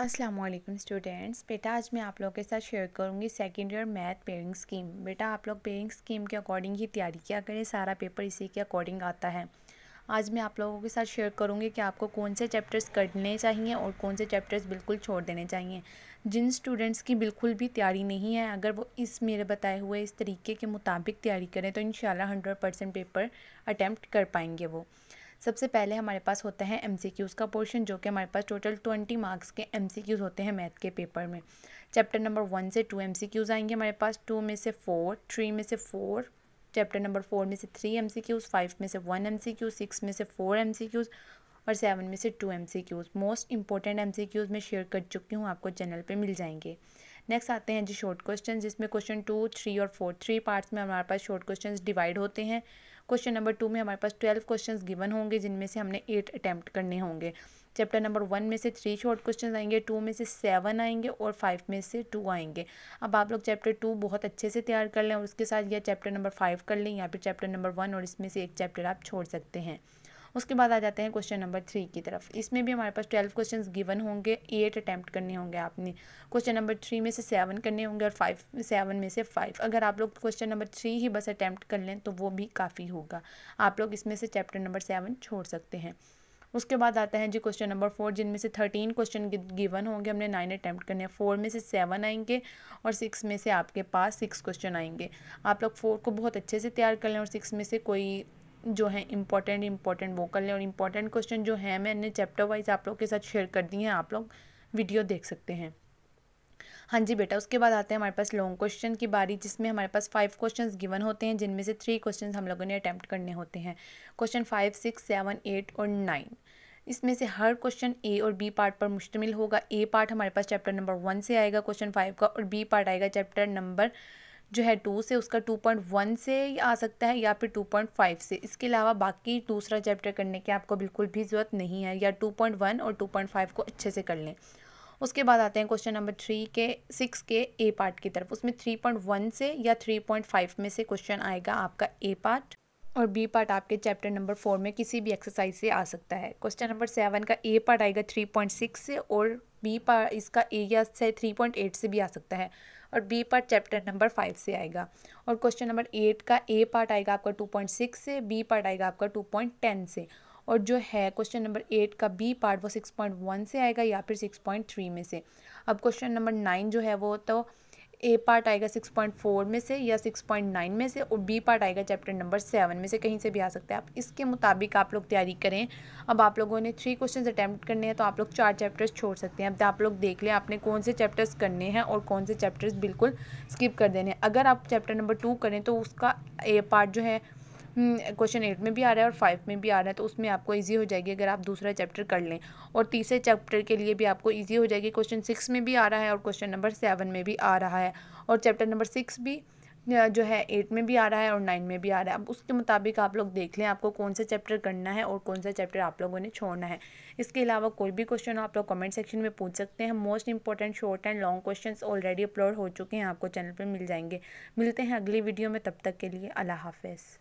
अस्सलाम वालेकुम स्टूडेंट्स बेटा आज मैं आप लोगों के साथ शेयर करूंगी second year math pairing scheme बेटा आप लोग पेयरिंग स्कीम के अकॉर्डिंग ही तैयारी किया करें सारा पेपर इसी के अकॉर्डिंग आता है आज मैं आप लोगों के साथ शेयर करूंगी कि आपको कौन से चैप्टर्स करने चाहिए और कौन से चैप्टर्स बिल्कुल छोड़ देने चाहिए जिन स्टूडेंट्स की बिल्कुल भी तैयारी नहीं है अगर वो इस मेरे बताए हुए इस तरीके के मुताबिक तैयारी करें तो इन हंड्रेड परसेंट पेपर अटैम्प्ट कर पाएंगे वो सबसे पहले हमारे पास होता है एम का पोर्शन जो कि हमारे पास टोटल ट्वेंटी मार्क्स के एम होते हैं मैथ के पेपर में चैप्टर नंबर वन से टू एम आएंगे हमारे पास टू में से फोर थ्री में से फोर चैप्टर नंबर फोर में से three M C Qs five में से one M C Qs six में से फोर एम सी क्यूज़ और सेवन में से two M C Qs most important M C Qs मैं शेयर कर चुकी हूँ आपको चैनल पे मिल जाएंगे नेक्स्ट आते हैं जी शॉर्ट क्वेश्चन जिसमें क्वेश्चन टू थ्री और फोर थ्री पार्ट्स में हमारे पास शॉर्ट क्वेश्चन डिवाइड होते हैं क्वेश्चन नंबर टू में हमारे पास ट्वेल्व क्वेश्चन गिवन होंगे जिनमें से हमने एट अटैम्प्ट करने होंगे चैप्टर नंबर वन में से थ्री शॉर्ट क्वेश्चन आएंगे टू में से सेवन आएंगे और फाइव में से टू आएंगे अब आप लोग चैप्टर टू बहुत अच्छे से तैयार कर लें और उसके साथ या चैप्टर नंबर फाइव कर लें या फिर चैप्टर नंबर वन और इसमें से एक चैप्टर आप छोड़ सकते हैं उसके बाद आ जाते हैं क्वेश्चन नंबर थ्री की तरफ इसमें भी हमारे पास ट्वेल्व क्वेश्चन गिवन होंगे एट अटैम्प्ट करने होंगे आपने क्वेश्चन नंबर थ्री में से सेवन करने होंगे और फाइव सेवन में से फाइव अगर आप लोग क्वेश्चन नंबर थ्री ही बस अटैम्प्ट कर लें तो वो भी काफ़ी होगा आप लोग इसमें से चैप्टर नंबर सेवन छोड़ सकते हैं उसके बाद आता है जी क्वेश्चन नंबर फोर जिनमें से थर्टीन क्वेश्चन गिवन होंगे हमने नाइन अटैम्प्ट करने हैं फोर में से सेवन आएंगे और सिक्स में से आपके पास सिक्स क्वेश्चन आएंगे आप लोग फोर को बहुत अच्छे से तैयार कर लें और सिक्स में से कोई जो है इम्पॉर्टेंट इम्पॉर्टेंट वोकल लें और इम्पॉर्टेंट क्वेश्चन जो है मैंने चैप्टर वाइज आप लोग के साथ शेयर कर दिए हैं आप लोग वीडियो देख सकते हैं हाँ जी बेटा उसके बाद आते हैं हमारे पास लॉन्ग क्वेश्चन की बारी जिसमें हमारे पास फाइव क्वेश्चंस गिवन होते हैं जिनमें से थ्री क्वेश्चंस हम लोगों ने अटैम्प्ट करने होते हैं question five six seven eight और नाइन इसमें से हर क्वेश्चन ए और बी पार्ट पर मुश्तमिल होगा ए पार्ट हमारे पास चैप्टर नंबर वन से आएगा क्वेश्चन फाइव का और बी पार्ट आएगा चैप्टर नंबर जो है टू से उसका टू पॉइंट वन से आ सकता है या फिर टू पॉइंट फाइव से इसके अलावा बाकी दूसरा चैप्टर करने की आपको बिल्कुल भी ज़रूरत नहीं है या टू पॉइंट वन और टू पॉइंट फाइव को अच्छे से कर लें उसके बाद आते हैं क्वेश्चन नंबर थ्री के सिक्स के ए पार्ट की तरफ उसमें थ्री पॉइंट वन से या थ्री पॉइंट फाइव में से क्वेश्चन आएगा आपका ए पार्ट और बी पार्ट आपके चैप्टर नंबर फोर में किसी भी एक्सरसाइज से आ सकता है क्वेश्चन नंबर सेवन का ए पार्ट आएगा थ्री पॉइंट सिक्स से और बी पार्ट इसका एरिया से थ्री पॉइंट एट से भी आ सकता है और B part chapter number five से आएगा और क्वेश्चन नंबर एट का ए पार्ट आएगा आपका टू पॉइंट सिक्स से बी पार्ट आएगा आपका टू पॉइंट टेन से और जो है क्वेश्चन नंबर एट का बी पार्ट वो सिक्स पॉइंट वन से आएगा या फिर सिक्स पॉइंट थ्री में से अब क्वेश्चन नंबर नाइन जो है वो तो ए पार्ट आएगा सिक्स पॉइंट फोर में से या सिक्स पॉइंट नाइन में से और बी पार्ट आएगा चैप्टर नंबर सेवन में से कहीं से भी आ सकता है आप इसके मुताबिक आप लोग तैयारी करें अब आप लोगों ने थ्री क्वेश्चन अटैम्प्ट करने हैं तो आप लोग चार चैप्टर्स छोड़ सकते हैं अब आप लोग देख लें आपने कौन से चैप्टर्स करने हैं और कौन से चैप्टर्स बिल्कुल स्किप कर देने हैं अगर आप चैप्टर नंबर टू करें तो उसका ए पार्ट जो है क्वेश्चन हम्म, एट में भी आ रहा है और फाइव में भी आ रहा है तो उसमें आपको ईजी हो जाएगी अगर आप दूसरा चैप्टर कर लें और तीसरे चैप्टर के लिए भी आपको ईजी हो जाएगी क्वेश्चन सिक्स में भी आ रहा है और क्वेश्चन नंबर सेवन में भी आ रहा है और चैप्टर नंबर सिक्स भी जो है एट में भी आ रहा है और नाइन में भी आ रहा है अब उसके मुताबिक आप लोग देख लें आपको कौन सा चैप्टर करना है और कौन सा चैप्टर आप लोगों ने छोड़ना है इसके अलावा कोई भी क्वेश्चन आप लोग कमेंट सेक्शन में पूछ सकते हैं most important short and long question already upload हो चुके हैं आपको चैनल पर मिल जाएंगे मिलते हैं अगली वीडियो में तब तक के लिए अल्लाह हाफिज़